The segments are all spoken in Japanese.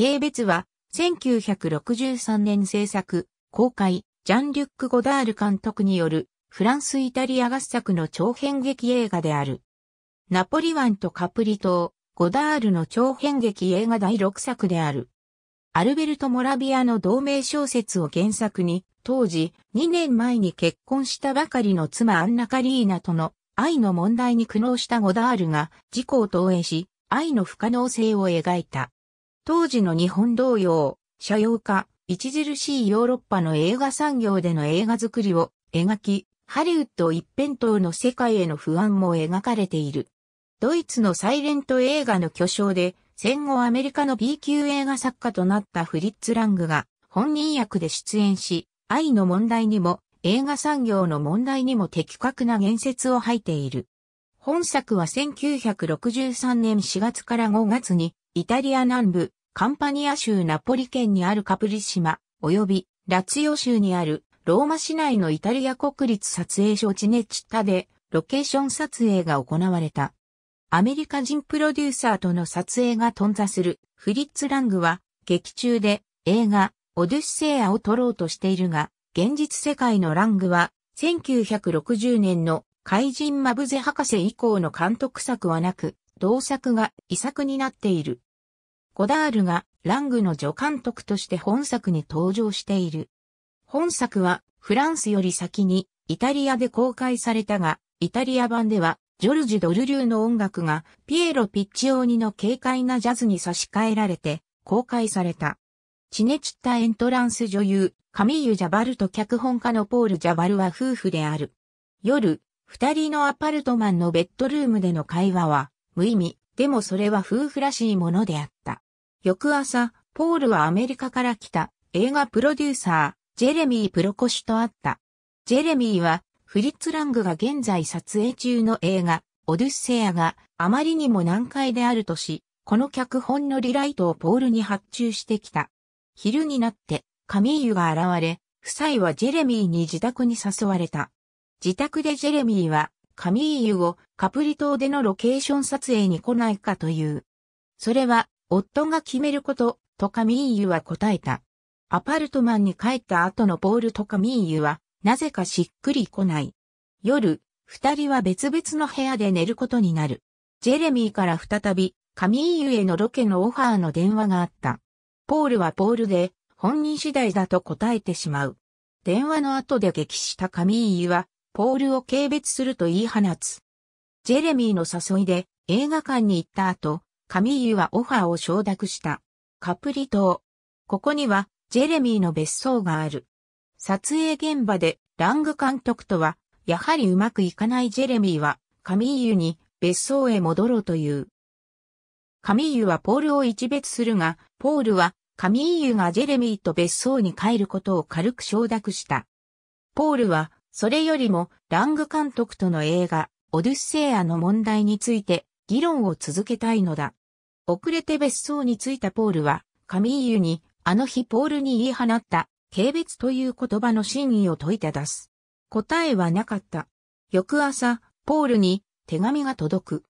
軽蔑は、1963年制作、公開、ジャン・リュック・ゴダール監督による、フランス・イタリア合作の長編劇映画である。ナポリ湾とカプリ島、ゴダールの長編劇映画第6作である。アルベルト・モラビアの同名小説を原作に、当時2年前に結婚したばかりの妻アンナ・カリーナとの愛の問題に苦悩したゴダールが事故を投影し、愛の不可能性を描いた。当時の日本同様、社用化、著しいヨーロッパの映画産業での映画作りを描き、ハリウッド一辺倒の世界への不安も描かれている。ドイツのサイレント映画の巨匠で、戦後アメリカの B 級映画作家となったフリッツ・ラングが本人役で出演し、愛の問題にも映画産業の問題にも的確な言説を吐いている。本作は1963年4月から5月にイタリア南部カンパニア州ナポリ県にあるカプリ島、及びラツヨ州にあるローマ市内のイタリア国立撮影所チネチッタでロケーション撮影が行われた。アメリカ人プロデューサーとの撮影が頓挫するフリッツ・ラングは劇中で映画オデュッセイアを撮ろうとしているが、現実世界のラングは1960年の怪人マブゼ博士以降の監督作はなく、同作が遺作になっている。ゴダールがラングの助監督として本作に登場している。本作はフランスより先にイタリアで公開されたが、イタリア版ではジョルジュ・ドルリューの音楽がピエロ・ピッチオーニの軽快なジャズに差し替えられて公開された。チネチッタエントランス女優、カミーユ・ジャバルと脚本家のポール・ジャバルは夫婦である。夜、二人のアパルトマンのベッドルームでの会話は無意味、でもそれは夫婦らしいものであった。翌朝、ポールはアメリカから来た映画プロデューサー、ジェレミー・プロコシュと会った。ジェレミーは、フリッツ・ラングが現在撮影中の映画、オデュッセアがあまりにも難解であるとし、この脚本のリライトをポールに発注してきた。昼になって、カミーユが現れ、夫妻はジェレミーに自宅に誘われた。自宅でジェレミーは、カミーユをカプリ島でのロケーション撮影に来ないかという。それは夫が決めること、とカミーユは答えた。アパルトマンに帰った後のポールとカミーユは、なぜかしっくりこない。夜、二人は別々の部屋で寝ることになる。ジェレミーから再び、カミーユへのロケのオファーの電話があった。ポールはポールで、本人次第だと答えてしまう。電話の後で激したカミーユは、ポールを軽蔑すると言い放つ。ジェレミーの誘いで映画館に行った後、カミーユはオファーを承諾した。カプリ島。ここには、ジェレミーの別荘がある。撮影現場で、ラング監督とは、やはりうまくいかないジェレミーは、カミーユに別荘へ戻ろうという。カミーユはポールを一別するが、ポールは、カミーユがジェレミーと別荘に帰ることを軽く承諾した。ポールは、それよりも、ラング監督との映画、オデュッセイアの問題について、議論を続けたいのだ。遅れて別荘に着いたポールは、カミーユに、あの日ポールに言い放った、軽蔑という言葉の真意を問いて出す。答えはなかった。翌朝、ポールに手紙が届く。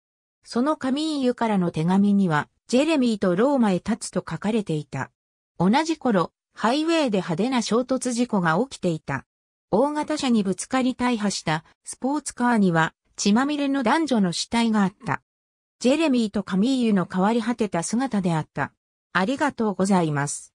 そのカミーユからの手紙には、ジェレミーとローマへ立つと書かれていた。同じ頃、ハイウェイで派手な衝突事故が起きていた。大型車にぶつかり大破したスポーツカーには血まみれの男女の死体があった。ジェレミーとカミーユの変わり果てた姿であった。ありがとうございます。